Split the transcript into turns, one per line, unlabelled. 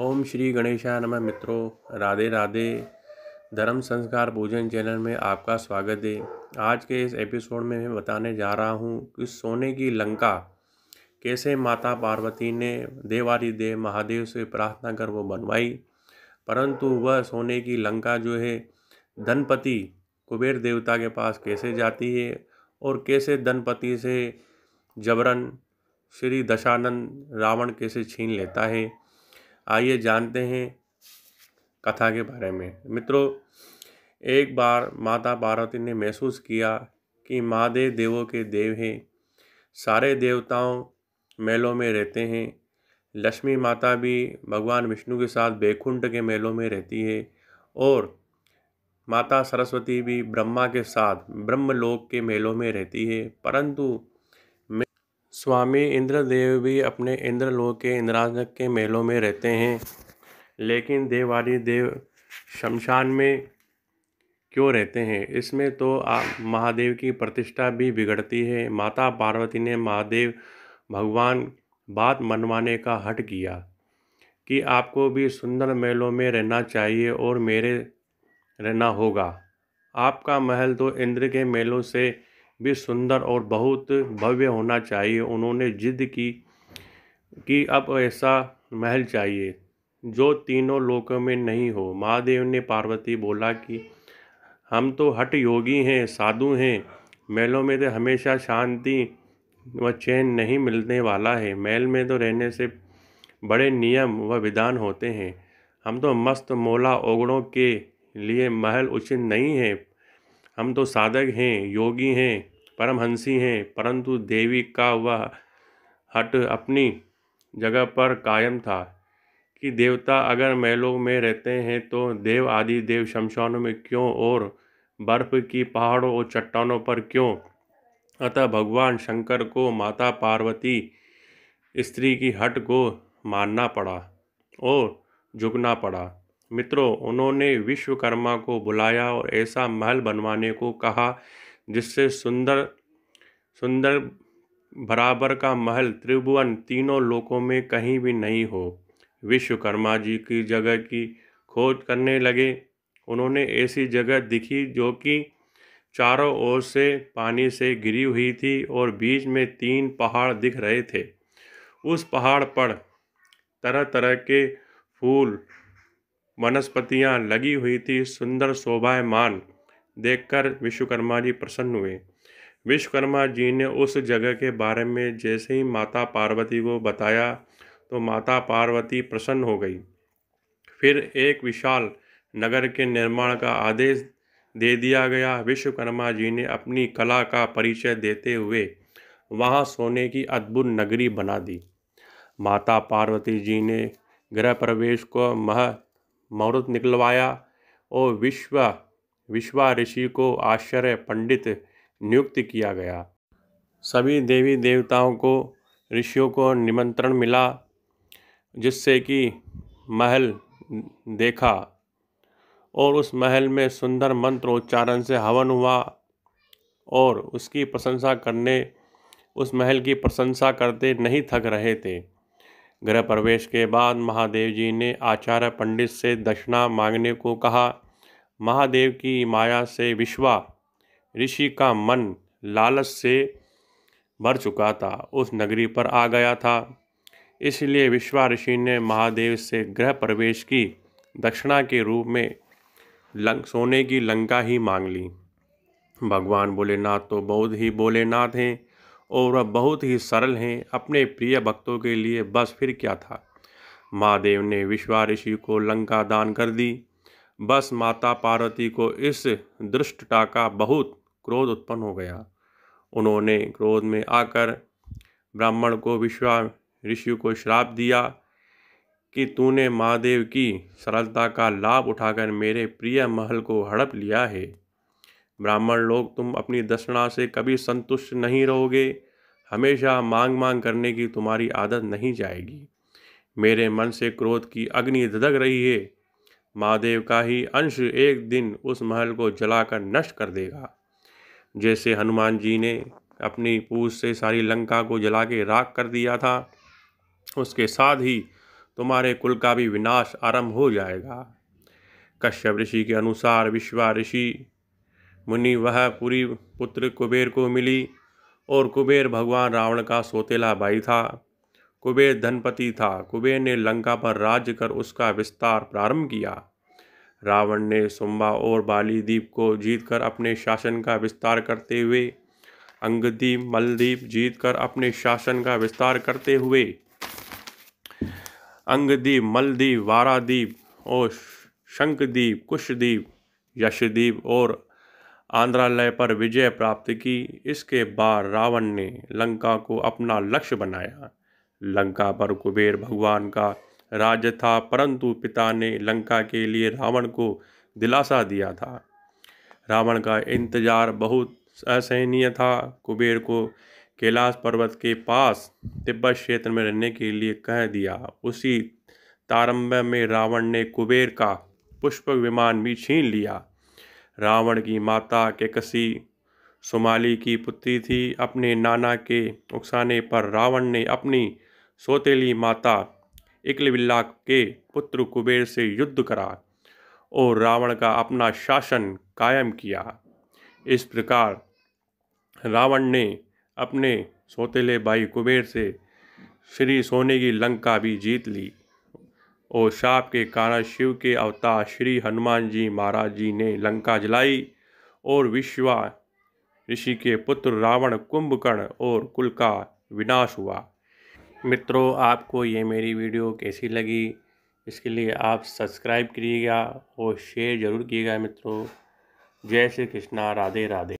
ओम श्री गणेशा नमः मित्रों राधे राधे धर्म संस्कार पूजन चैनल में आपका स्वागत है आज के इस एपिसोड में मैं बताने जा रहा हूँ कि सोने की लंका कैसे माता पार्वती ने देवारी देव महादेव से प्रार्थना कर वो बनवाई परंतु वह सोने की लंका जो है धनपति कुबेर देवता के पास कैसे जाती है और कैसे धनपति से जबरन श्री दशानंद रावण कैसे छीन लेता है आइए जानते हैं कथा के बारे में मित्रों एक बार माता पार्वती ने महसूस किया कि महादेव देवों के देव हैं सारे देवताओं मेलों में रहते हैं लक्ष्मी माता भी भगवान विष्णु के साथ बैकुंठ के मेलों में रहती है और माता सरस्वती भी ब्रह्मा के साथ ब्रह्मलोक के मेलों में रहती है परंतु स्वामी इंद्रदेव भी अपने इंद्रलोक के इंद्राजक के मेलों में रहते हैं लेकिन देवारी देव शमशान में क्यों रहते हैं इसमें तो महादेव की प्रतिष्ठा भी बिगड़ती है माता पार्वती ने महादेव भगवान बात मनवाने का हट किया कि आपको भी सुंदर महलों में रहना चाहिए और मेरे रहना होगा आपका महल तो इंद्र के मेलों से भी सुंदर और बहुत भव्य होना चाहिए उन्होंने जिद की कि अब ऐसा महल चाहिए जो तीनों लोकों में नहीं हो महादेव ने पार्वती बोला कि हम तो हट योगी हैं साधु हैं महलों में तो हमेशा शांति व चैन नहीं मिलने वाला है महल में तो रहने से बड़े नियम व विधान होते हैं हम तो मस्त मोला ओगड़ों के लिए महल उचित नहीं है हम तो साधक हैं योगी हैं परमहंसी हैं परंतु देवी का वह हट अपनी जगह पर कायम था कि देवता अगर महलों में रहते हैं तो देव आदि देव शमशानों में क्यों और बर्फ की पहाड़ों और चट्टानों पर क्यों अतः भगवान शंकर को माता पार्वती स्त्री की हट को मानना पड़ा और झुकना पड़ा मित्रों उन्होंने विश्वकर्मा को बुलाया और ऐसा महल बनवाने को कहा जिससे सुंदर सुंदर बराबर का महल त्रिभुवन तीनों लोकों में कहीं भी नहीं हो विश्वकर्मा जी की जगह की खोज करने लगे उन्होंने ऐसी जगह दिखी जो कि चारों ओर से पानी से घिरी हुई थी और बीच में तीन पहाड़ दिख रहे थे उस पहाड़ पर तरह तरह के फूल वनस्पतियाँ लगी हुई थी सुंदर शोभायमान देखकर विश्वकर्मा जी प्रसन्न हुए विश्वकर्मा जी ने उस जगह के बारे में जैसे ही माता पार्वती को बताया तो माता पार्वती प्रसन्न हो गई फिर एक विशाल नगर के निर्माण का आदेश दे दिया गया विश्वकर्मा जी ने अपनी कला का परिचय देते हुए वहाँ सोने की अद्भुत नगरी बना दी माता पार्वती जी ने गृह प्रवेश को मह मुहूर्त निकलवाया और विश्व विश्वा ऋषि को आश्चर्य पंडित नियुक्त किया गया सभी देवी देवताओं को ऋषियों को निमंत्रण मिला जिससे कि महल देखा और उस महल में सुंदर मंत्रोच्चारण से हवन हुआ और उसकी प्रशंसा करने उस महल की प्रशंसा करते नहीं थक रहे थे गृह प्रवेश के बाद महादेव जी ने आचार्य पंडित से दक्षिणा मांगने को कहा महादेव की माया से विश्वा ऋषि का मन लालच से भर चुका था उस नगरी पर आ गया था इसलिए विश्वा ऋषि ने महादेव से गृह प्रवेश की दक्षिणा के रूप में लंग सोने की लंका ही मांग ली भगवान भोलेनाथ तो बहुत ही भोलेनाथ हैं और वह बहुत ही सरल हैं अपने प्रिय भक्तों के लिए बस फिर क्या था महादेव ने विश्वा ऋषि को लंका दान कर दी बस माता पार्वती को इस दृष्टता का बहुत क्रोध उत्पन्न हो गया उन्होंने क्रोध में आकर ब्राह्मण को विश्वा ऋषि को श्राप दिया कि तूने महादेव की सरलता का लाभ उठाकर मेरे प्रिय महल को हड़प लिया है ब्राह्मण लोग तुम अपनी दक्षिणा से कभी संतुष्ट नहीं रहोगे हमेशा मांग मांग करने की तुम्हारी आदत नहीं जाएगी मेरे मन से क्रोध की अग्नि धधक रही है महादेव का ही अंश एक दिन उस महल को जलाकर नष्ट कर देगा जैसे हनुमान जी ने अपनी पूछ से सारी लंका को जला के राख कर दिया था उसके साथ ही तुम्हारे कुल का भी विनाश आरंभ हो जाएगा कश्यप ऋषि के अनुसार विश्वा ऋषि मुनि वह पूरी पुत्र कुबेर को मिली और कुबेर भगवान रावण का सोतेला भाई था कुबेर धनपति था कुबेर ने लंका पर राज कर उसका विस्तार प्रारंभ किया रावण ने सुम्बा और बालीद्वीप को जीतकर अपने शासन का विस्तार करते हुए अंगदीप मलदीप जीतकर अपने शासन का विस्तार करते हुए अंगदीप मलद्वीप वारादीप और शंकदीप कुशदीप यशदीप और आंध्रालय पर विजय प्राप्त की इसके बाद रावण ने लंका को अपना लक्ष्य बनाया लंका पर कुबेर भगवान का राज्य था परंतु पिता ने लंका के लिए रावण को दिलासा दिया था रावण का इंतजार बहुत असहनीय था कुबेर को कैलाश पर्वत के पास तिब्बत क्षेत्र में रहने के लिए कह दिया उसी तारंभ में रावण ने कुबेर का पुष्प विमान भी छीन लिया रावण की माता केकसी सुमाली की पुत्री थी अपने नाना के उकसाने पर रावण ने अपनी सोतेली माता इकलविल्ला के पुत्र कुबेर से युद्ध करा और रावण का अपना शासन कायम किया इस प्रकार रावण ने अपने सोतेले भाई कुबेर से श्री सोने की लंका भी जीत ली और शाप के कारण शिव के अवतार श्री हनुमान जी महाराज जी ने लंका जलाई और विश्वा ऋषि के पुत्र रावण कुंभकर्ण और कुल का विनाश हुआ मित्रों आपको ये मेरी वीडियो कैसी लगी इसके लिए आप सब्सक्राइब करिएगा और शेयर ज़रूर किएगा मित्रों जय श्री कृष्णा राधे राधे